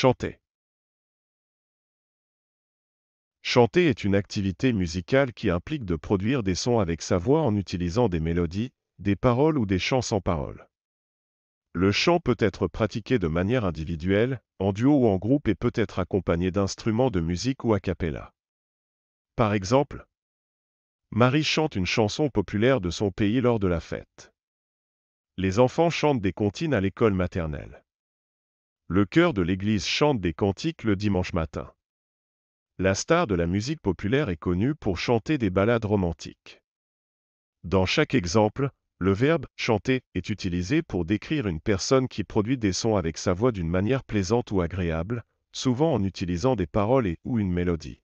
Chanter. Chanter est une activité musicale qui implique de produire des sons avec sa voix en utilisant des mélodies, des paroles ou des chants sans paroles. Le chant peut être pratiqué de manière individuelle, en duo ou en groupe et peut être accompagné d'instruments de musique ou a cappella. Par exemple, Marie chante une chanson populaire de son pays lors de la fête. Les enfants chantent des comptines à l'école maternelle le chœur de l'église chante des cantiques le dimanche matin. La star de la musique populaire est connue pour chanter des ballades romantiques. Dans chaque exemple, le verbe chanter est utilisé pour décrire une personne qui produit des sons avec sa voix d'une manière plaisante ou agréable, souvent en utilisant des paroles et ou une mélodie.